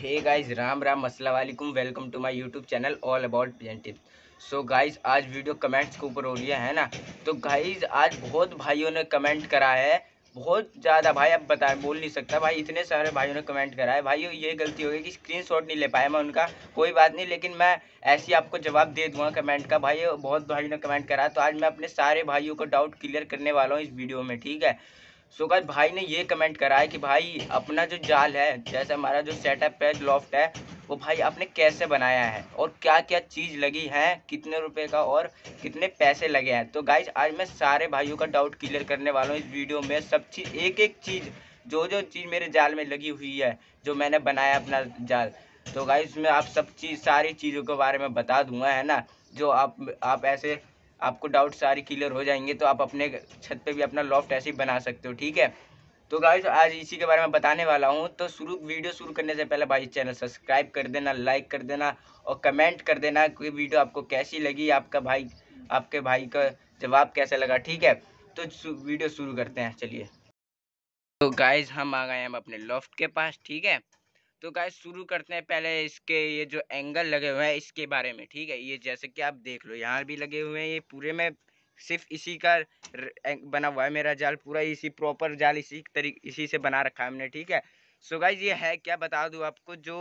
हे guys Ram Ram असलम वालेकुम welcome to my YouTube channel all about present so guys आज video comments के ऊपर हो रही है ना तो गाइस आज बहुत भाइयों ने कमेंट करा है बहुत ज़्यादा भाई अब बता बोल नहीं सकता भाई इतने सारे भाइयों ने कमेंट करा है भाई ये गलती हो गई कि स्क्रीन नहीं ले पाया मैं उनका कोई बात नहीं लेकिन मैं ऐसे ही आपको जवाब दे दूँगा कमेंट का भाई बहुत भाइयों ने कमेंट करा तो आज मैं अपने सारे भाइयों को डाउट क्लियर करने वाला हूँ इस वीडियो में ठीक है सो गाइस भाई ने ये कमेंट करा है कि भाई अपना जो जाल है जैसे हमारा जो सेटअप है लॉफ्ट है वो भाई आपने कैसे बनाया है और क्या क्या चीज़ लगी है कितने रुपए का और कितने पैसे लगे हैं तो गाइज आज मैं सारे भाइयों का डाउट क्लियर करने वाला हूँ इस वीडियो में सब चीज़ एक एक चीज़ जो जो चीज़ मेरे जाल में लगी हुई है जो मैंने बनाया अपना जाल तो गाइज मैं आप सब चीज़ सारी चीज़ों के बारे में बता दूंगा है ना जो आप आप ऐसे आपको डाउट सारे क्लियर हो जाएंगे तो आप अपने छत पे भी अपना लॉफ्ट ऐसे ही बना सकते हो ठीक है तो गाइस आज इसी के बारे में बताने वाला हूँ तो शुरू वीडियो शुरू करने से पहले भाई चैनल सब्सक्राइब कर देना लाइक कर देना और कमेंट कर देना कि वीडियो आपको कैसी लगी आपका भाई आपके भाई का जवाब कैसा लगा ठीक है तो वीडियो शुरू करते हैं चलिए तो गाइज हम आ गए हम अपने लॉफ्ट के पास ठीक है तो गाइस शुरू करते हैं पहले इसके ये जो एंगल लगे हुए हैं इसके बारे में ठीक है ये जैसे कि आप देख लो यहाँ भी लगे हुए हैं ये पूरे में सिर्फ इसी का बना हुआ है मेरा जाल पूरा इसी प्रॉपर जाल इसी तरी इसी से बना रखा है हमने ठीक है सो so गाइज ये है क्या बता दूँ आपको जो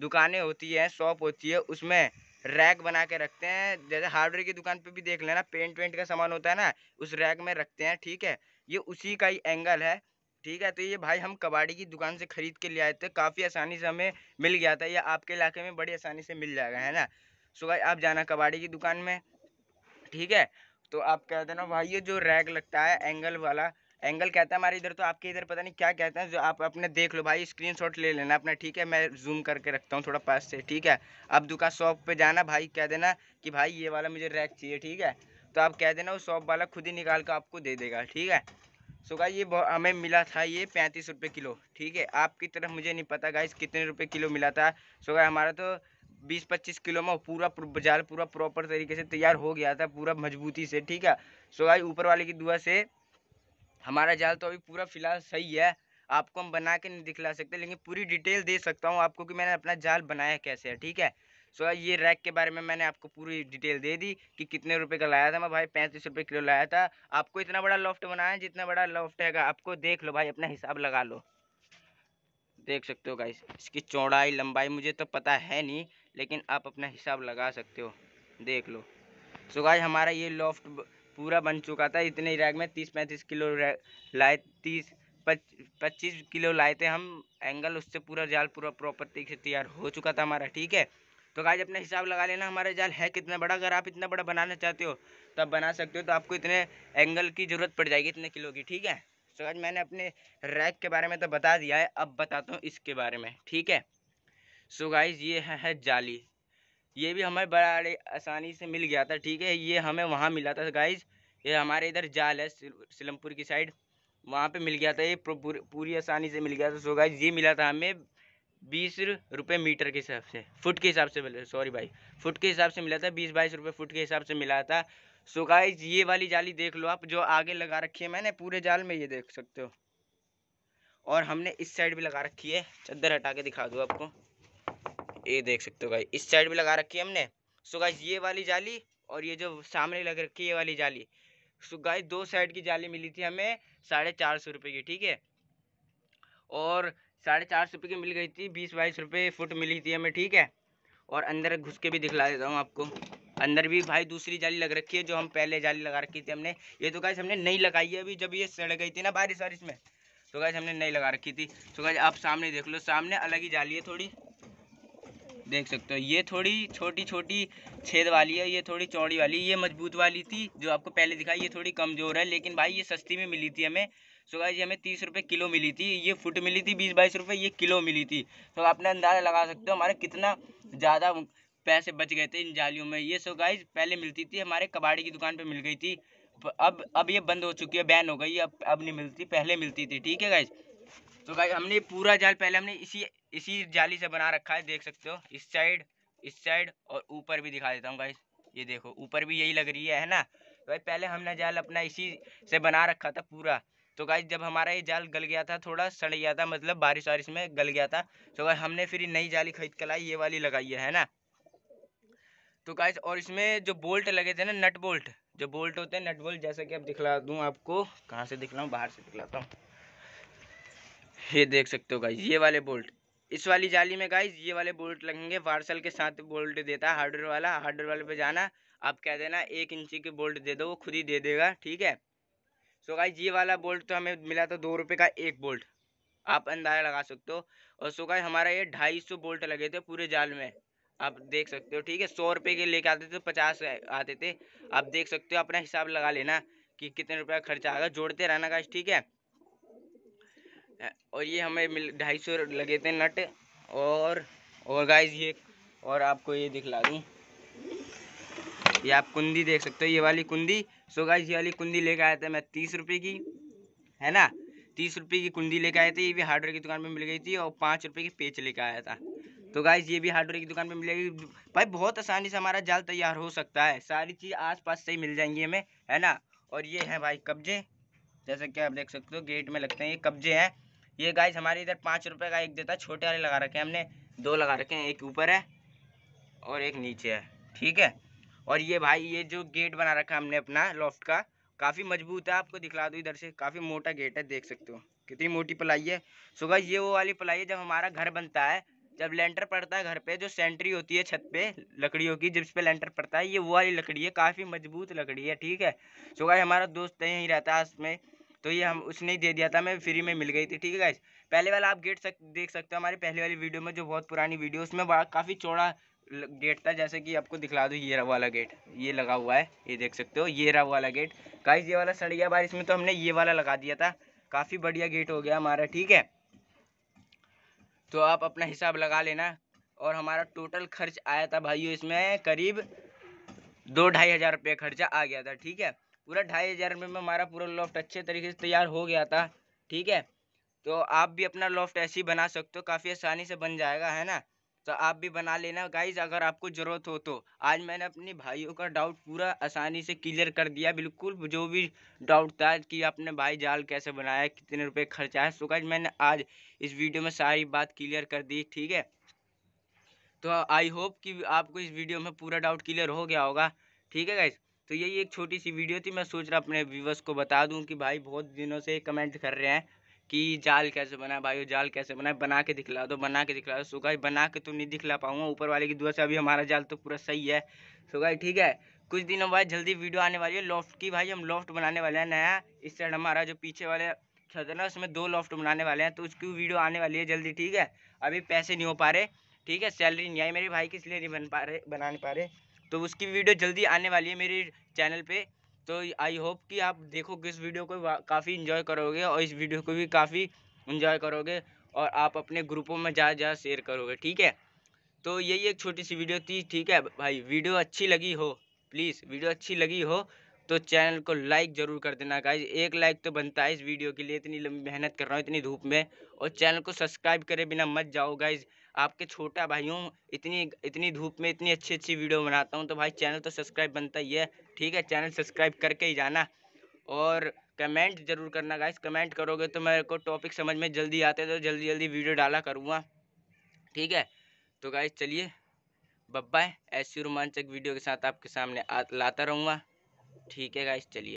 दुकानें होती हैं शॉप होती है उसमें रैक बना के रखते हैं जैसे हार्डवेयर की दुकान पे भी देख लेना पेंट वेंट का सामान होता है ना उस रैक में रखते हैं ठीक है ये उसी का ही एंगल है ठीक है तो ये भाई हम कबाड़ी की दुकान से ख़रीद के ले आए थे काफ़ी आसानी से हमें मिल गया था ये आपके इलाके में बड़ी आसानी से मिल जाएगा है ना सो भाई आप जाना कबाड़ी की दुकान में ठीक है तो आप कह देना भाई ये जो रैग लगता है एंगल वाला एंगल कहता है हमारे इधर तो आपके इधर पता नहीं क्या कहते हैं जो आप अपने देख लो भाई स्क्रीन ले लेना अपना ठीक है मैं जूम करके रखता हूँ थोड़ा पास से ठीक है आप दुकान शॉप पर जाना भाई कह देना कि भाई ये वाला मुझे रैक चाहिए ठीक है तो आप कह देना वो शॉप वाला खुद ही निकाल कर आपको दे देगा ठीक है सो गाइस ये हमें मिला था ये पैंतीस रुपये किलो ठीक है आपकी तरफ मुझे नहीं पता गाइस कितने रुपए किलो मिला था सो गाइस हमारा तो बीस पच्चीस किलो में पूरा बाजार पूरा प्रॉपर तरीके से तैयार हो गया था पूरा मजबूती से ठीक है सो गाइस ऊपर वाले की दुआ से हमारा जाल तो अभी पूरा फिलहाल सही है आपको हम बना के नहीं दिखला सकते लेकिन पूरी डिटेल दे सकता हूँ आपको कि मैंने अपना जाल बनाया कैसे है ठीक है सो so, ये रैक के बारे में मैंने आपको पूरी डिटेल दे दी कि कितने रुपए का लाया था मैं भाई पैंतीस रुपये किलो लाया था आपको इतना बड़ा लॉफ्ट बनाया है जितना बड़ा लॉफ्ट है आपको देख लो भाई अपना हिसाब लगा लो देख सकते हो भाई इसकी चौड़ाई लंबाई मुझे तो पता है नहीं लेकिन आप अपना हिसाब लगा सकते हो देख लो सो भाई हमारा ये लॉफ्ट पूरा बन चुका था इतने रैग में तीस पैंतीस किलो लाए तीस पच्चीस किलो लाए थे हम एंगल उससे पूरा जाल पूरा प्रॉपर तरीके से तैयार हो चुका था हमारा ठीक है तो गाइज अपने हिसाब लगा लेना हमारा जाल है कितना बड़ा अगर आप इतना बड़ा बनाना चाहते हो तो आप बना सकते हो तो आपको इतने एंगल की ज़रूरत पड़ जाएगी इतने किलो की ठीक है तो आज मैंने अपने रैक के बारे में तो बता दिया है अब बताता हूँ इसके बारे में ठीक है सो गाइज ये है, है जाली ये भी हमें बड़े आसानी से मिल गया था ठीक है ये हमें वहाँ मिला था गाइज ये हमारे इधर जाल है सिलमपुर की साइड वहाँ पे मिल गया था ये पूरी आसानी से मिल गया था सो गाइज ये मिला था हमें बीस रुपये मीटर के हिसाब से फुट के हिसाब से मिला सॉरी भाई फुट के हिसाब से मिला था बीस बाईस रुपये फुट के हिसाब से मिला था सो गाइज ये वाली जाली देख लो आप जो आगे लगा रखी है मैंने पूरे जाल में ये देख सकते हो और हमने इस साइड भी लगा रखी है चद्दर हटा के दिखा दूँ आपको ये देख सकते हो भाई इस साइड भी लगा रखी है हमने सो गाइज ये वाली जाली और ये जो सामने लग रखी है ये वाली जाली सो गाइज दो साइड की जाली मिली थी हमें साढ़े चार सौ रुपये की ठीक है और साढ़े चार सौ रुपये की मिल गई थी बीस बाईस रुपये फुट मिली थी हमें ठीक है और अंदर घुस के भी दिखला देता हूँ आपको अंदर भी भाई दूसरी जाली लग रखी है जो हम पहले जाली लगा रखी थी हमने ये तो गाइस हमने नहीं लगाई है अभी जब ये सड़ गई थी ना बारिश वारिश में तो गाइस हमने नहीं लगा रखी थी तो गाइस आप सामने देख लो सामने अलग ही जाली है थोड़ी देख सकते हो ये थोड़ी छोटी छोटी छेद वाली है ये थोड़ी चौड़ी वाली ये मजबूत वाली थी जो आपको पहले दिखाई ये थोड़ी कमज़ोर है लेकिन भाई ये सस्ती में मिली थी हमें सो so गाइज हमें तीस रुपये किलो मिली थी ये फुट मिली थी बीस बाईस रुपये ये किलो मिली थी तो आप आपने अंदाज़ा लगा सकते हो हमारे कितना ज़्यादा पैसे बच गए थे इन जालियों में ये सो गाइज पहले मिलती थी हमारे कबाड़ी की दुकान पर मिल गई थी अब अब ये बंद हो चुकी है बैन हो गई अब अब नहीं मिलती पहले मिलती थी ठीक है गाइज तो गाइज हमने पूरा जाल पहले हमने इसी इसी जाली से बना रखा है देख सकते हो इस साइड इस साइड और ऊपर भी दिखा देता हूँ गाइज ये देखो ऊपर भी यही लग रही है है ना तो भाई पहले हमने जाल अपना इसी से बना रखा था पूरा तो गाइज जब हमारा ये जाल गल गया था थोड़ा सड़ गया था मतलब बारिश वारिश में गल गया था तो गाइज हमने फिर नई जाली खरीद कर लाई ये वाली लगाई है ना तो गाइज और इसमें जो बोल्ट लगे थे ना नट बोल्ट जो बोल्ट होते हैं नट बोल्ट जैसा कि अब दिखला दूँ आपको कहाँ से दिखलाऊँ बाहर से दिखलाता हूँ ये देख सकते हो गाइज ये वाले बोल्ट इस वाली जाली में गाइज ये वाले बोल्ट लगेंगे वार्सल के साथ बोल्ट देता है हार्डवेयर वाला हार्डवेयर वाले पे जाना आप कह देना एक इंची के बोल्ट दे दो वो खुद ही दे देगा ठीक है सो गाइज ये वाला बोल्ट तो हमें मिला था दो रुपये का एक बोल्ट आप अंदाज़ा लगा सकते हो और सो गाइज हमारा ये ढाई सौ बोल्ट लगे थे पूरे जाल में आप देख सकते हो ठीक है सौ रुपये के लेके आते थे तो पचास आते थे आप देख सकते हो अपना हिसाब लगा लेना कि कितने रुपये का खर्चा आएगा जोड़ते रहना गाइज ठीक है और ये हमें मिल ढाई सौ लगे थे नट और और गाइज ये और आपको ये दिखला दूँ ये आप कुंदी देख सकते हो ये वाली कुंदी सो गाइस ये वाली कुंदी लेके आए थे मैं तीस रुपये की है ना तीस रुपये की कुंदी लेके आए थे ये भी हार्डवेयर की दुकान पर मिल गई थी और पाँच रुपये की पेच लेके आया था तो गाइज ये भी हार्डवेयर की दुकान पर मिलेगी भाई बहुत आसानी से हमारा जाल तैयार हो सकता है सारी चीज़ आस पास से ही मिल जाएंगी हमें है ना और ये है भाई कब्जे जैसे कि आप देख सकते हो गेट में लगते हैं ये कब्जे हैं ये गाइज हमारे इधर पाँच रुपये का एक देता है छोटे वाले लगा रखे हैं हमने दो लगा रखे हैं एक ऊपर है और एक नीचे है ठीक है और ये भाई ये जो गेट बना रखा हमने अपना लॉफ्ट का काफ़ी मजबूत है आपको दिखला दूँ इधर से काफ़ी मोटा गेट है देख सकते हो कितनी मोटी पलाई है सो ये वो वाली पलाई है जब हमारा घर बनता है जब लेंटर पड़ता है घर पे जो सेंट्री होती है छत पे लकड़ियों की जिस पे लेंटर पड़ता है ये वो वाली लकड़ी है काफ़ी मजबूत लकड़ी है ठीक है सो हमारा दोस्त यहीं रहता है उसमें तो ये हम उसने ही दे दिया था मैं फ्री में मिल गई थी ठीक है गाइज पहले वाला आप गेट सक, देख सकते हो हमारी पहले वाली वीडियो में जो बहुत पुरानी वीडियो उसमें काफ़ी चौड़ा गेट था जैसे कि आपको दिखला दो ये वाला गेट ये लगा हुआ है ये देख सकते हो ये रहा वाला गेट गाइस ये वाला सड़ गया बारिश में तो हमने ये वाला लगा दिया था काफ़ी बढ़िया गेट हो गया हमारा ठीक है तो आप अपना हिसाब लगा लेना और हमारा टोटल खर्च आया था भाइयों इसमें करीब दो ढाई हज़ार रुपये खर्चा आ गया था ठीक है पूरा ढाई हज़ार रुपये में हमारा पूरा लॉफ्ट अच्छे तरीके से तैयार हो गया था ठीक है तो आप भी अपना लॉफ्ट ऐसे ही बना सकते हो काफ़ी आसानी से बन जाएगा है ना तो आप भी बना लेना गाइज अगर आपको ज़रूरत हो तो आज मैंने अपने भाइयों का डाउट पूरा आसानी से क्लियर कर दिया बिल्कुल जो भी डाउट था कि आपने भाई जाल कैसे बनाया कितने रुपए खर्चा है सो गाइज मैंने आज इस वीडियो में सारी बात क्लियर कर दी ठीक है तो आई होप कि आपको इस वीडियो में पूरा डाउट क्लियर हो गया होगा ठीक है गाइज़ तो यही एक छोटी सी वीडियो थी मैं सोच रहा अपने व्यूवर्स को बता दूँ कि भाई बहुत दिनों से कमेंट कर रहे हैं कि जाल कैसे बनाए भाई जाल कैसे बनाए बना के दिखला दो बना के दिखला दो सो बना के तो नहीं दिखला पाऊंगा ऊपर वाले की दुआ से अभी हमारा जाल तो पूरा सही है सो ठीक है कुछ दिनों बाद जल्दी वीडियो आने वाली है लॉफ्ट की भाई हम लॉफ्ट बनाने वाले हैं नया इस साइड हमारा जो पीछे वाले छत है ना उसमें दो लॉफ्ट बनाने वाले हैं तो उसकी वीडियो आने वाली है जल्दी ठीक है अभी पैसे नहीं हो पा रहे ठीक है सैलरी नहीं आई मेरे भाई की इसलिए नहीं बन पा रहे बना नहीं पा रहे तो उसकी वीडियो जल्दी आने वाली है मेरे चैनल पर तो आई होप कि आप देखोगे इस वीडियो को काफ़ी इन्जॉय करोगे और इस वीडियो को भी काफ़ी इन्जॉय करोगे और आप अपने ग्रुपों में ज़्यादा ज़्यादा शेयर करोगे ठीक है तो यही एक छोटी सी वीडियो थी ठीक है भाई वीडियो अच्छी लगी हो प्लीज़ वीडियो अच्छी लगी हो तो चैनल को लाइक ज़रूर कर देना गाइज एक लाइक तो बनता है इस वीडियो के लिए इतनी लंबी मेहनत कर रहा हूँ इतनी धूप में और चैनल को सब्सक्राइब करे बिना मत जाओ गाइज आपके छोटा भाई हूँ इतनी इतनी धूप में इतनी अच्छी अच्छी वीडियो बनाता हूँ तो भाई चैनल तो सब्सक्राइब बनता ही है ठीक है चैनल सब्सक्राइब करके ही जाना और कमेंट जरूर करना गाइज़ कमेंट करोगे तो मेरे को टॉपिक समझ में जल्दी आते तो जल्दी जल्दी वीडियो डाला करूँगा ठीक है तो गाइज चलिए बब्बा ऐसी रोमांचक वीडियो के साथ आपके सामने आ, लाता रहूँगा ठीक है गाइस चलिए